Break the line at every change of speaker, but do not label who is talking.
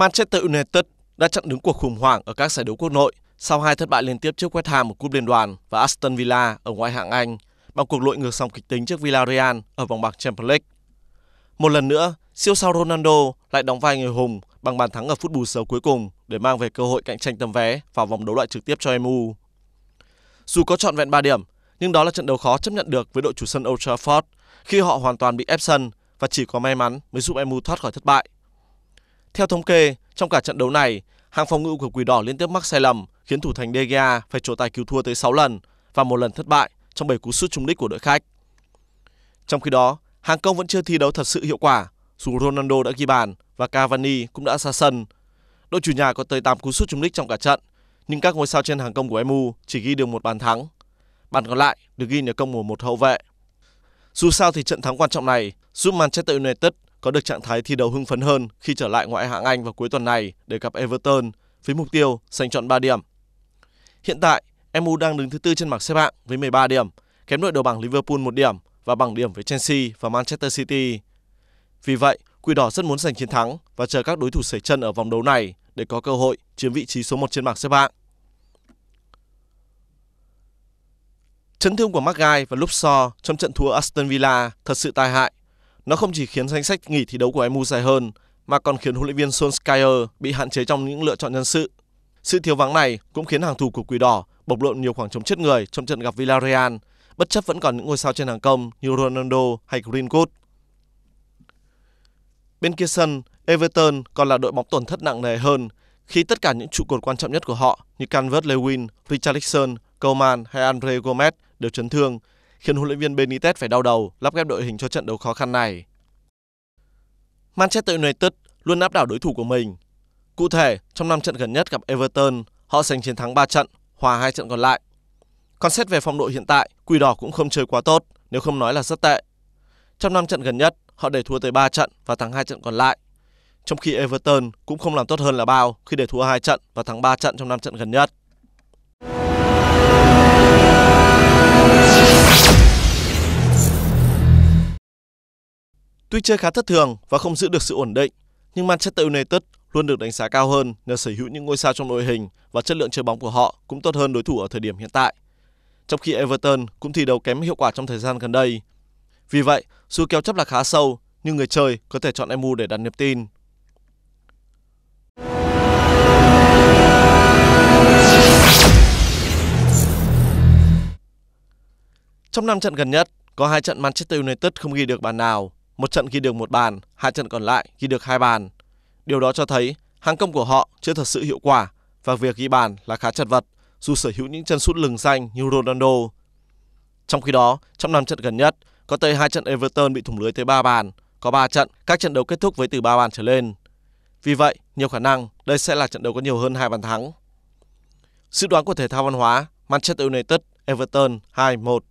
Manchester United đã chặn đứng cuộc khủng hoảng ở các giải đấu quốc nội sau hai thất bại liên tiếp trước West Ham ở cúp liên đoàn và Aston Villa ở ngoại hạng Anh bằng cuộc lội ngược song kịch tính trước Villarreal ở vòng bảng Champions League. Một lần nữa, siêu sao Ronaldo lại đóng vai người hùng bằng bàn thắng ở phút bù giờ cuối cùng để mang về cơ hội cạnh tranh tấm vé vào vòng đấu loại trực tiếp cho MU. Dù có trọn vẹn 3 điểm, nhưng đó là trận đấu khó chấp nhận được với đội chủ sân Old Trafford khi họ hoàn toàn bị ép sân và chỉ có may mắn mới giúp MU thoát khỏi thất bại. Theo thống kê, trong cả trận đấu này, hàng phòng ngự của Quỷ Đỏ liên tiếp mắc sai lầm khiến thủ thành De Gea phải trổ tài cứu thua tới 6 lần và một lần thất bại trong 7 cú sút trúng đích của đội khách. Trong khi đó, hàng công vẫn chưa thi đấu thật sự hiệu quả, dù Ronaldo đã ghi bàn và Cavani cũng đã ra sân. Đội chủ nhà có tới 8 cú sút trúng đích trong cả trận, nhưng các ngôi sao trên hàng công của MU chỉ ghi được một bàn thắng. Bàn còn lại được ghi nhờ công của một hậu vệ. Dù sao thì trận thắng quan trọng này giúp Manchester United có được trạng thái thi đấu hưng phấn hơn khi trở lại ngoại hạng Anh vào cuối tuần này để gặp Everton với mục tiêu giành chọn 3 điểm. Hiện tại, MU đang đứng thứ tư trên bảng xếp hạng với 13 điểm, kém đội đầu bảng Liverpool 1 điểm và bằng điểm với Chelsea và Manchester City. Vì vậy, Quỷ Đỏ rất muốn giành chiến thắng và chờ các đối thủ sẩy chân ở vòng đấu này để có cơ hội chiếm vị trí số 1 trên bảng xếp hạng. Chấn thương của Maguire và Luke trong trận thua Aston Villa thật sự tai hại nó không chỉ khiến danh sách nghỉ thi đấu của MU dài hơn, mà còn khiến huấn luyện viên Solskjaer bị hạn chế trong những lựa chọn nhân sự. Sự thiếu vắng này cũng khiến hàng thủ của Quỷ Đỏ bộc lộ nhiều khoảng trống chết người trong trận gặp Villarreal, bất chấp vẫn còn những ngôi sao trên hàng công như Ronaldo hay Greenwood. Bên kia sân, Everton còn là đội bóng tổn thất nặng nề hơn khi tất cả những trụ cột quan trọng nhất của họ như Canvert lewin Richarlison, Coleman hay Andre Gomez đều chấn thương khiến huấn luyện viên Benitez phải đau đầu lắp ghép đội hình cho trận đấu khó khăn này. Manchester United luôn áp đảo đối thủ của mình. Cụ thể, trong 5 trận gần nhất gặp Everton, họ giành chiến thắng 3 trận, hòa 2 trận còn lại. Còn xét về phong độ hiện tại, Quỷ Đỏ cũng không chơi quá tốt, nếu không nói là rất tệ. Trong 5 trận gần nhất, họ để thua tới 3 trận và thắng 2 trận còn lại. Trong khi Everton cũng không làm tốt hơn là bao khi để thua 2 trận và thắng 3 trận trong 5 trận gần nhất. Tuy chơi khá thất thường và không giữ được sự ổn định, nhưng Manchester United luôn được đánh giá cao hơn nhờ sở hữu những ngôi sao trong đội hình và chất lượng chơi bóng của họ cũng tốt hơn đối thủ ở thời điểm hiện tại. Trong khi Everton cũng thi đấu kém hiệu quả trong thời gian gần đây. Vì vậy, dù kéo chấp là khá sâu, nhưng người chơi có thể chọn MU để đặt niềm tin. Trong 5 trận gần nhất, có hai trận Manchester United không ghi được bàn nào một trận ghi được một bàn, hai trận còn lại ghi được hai bàn. Điều đó cho thấy hàng công của họ chưa thật sự hiệu quả và việc ghi bàn là khá chật vật dù sở hữu những chân sút lừng danh như Ronaldo. Trong khi đó, trong năm trận gần nhất, có tới hai trận Everton bị thủng lưới tới 3 bàn, có 3 trận các trận đấu kết thúc với từ 3 bàn trở lên. Vì vậy, nhiều khả năng đây sẽ là trận đấu có nhiều hơn hai bàn thắng. Dự đoán của thể thao văn hóa Manchester United Everton 2-1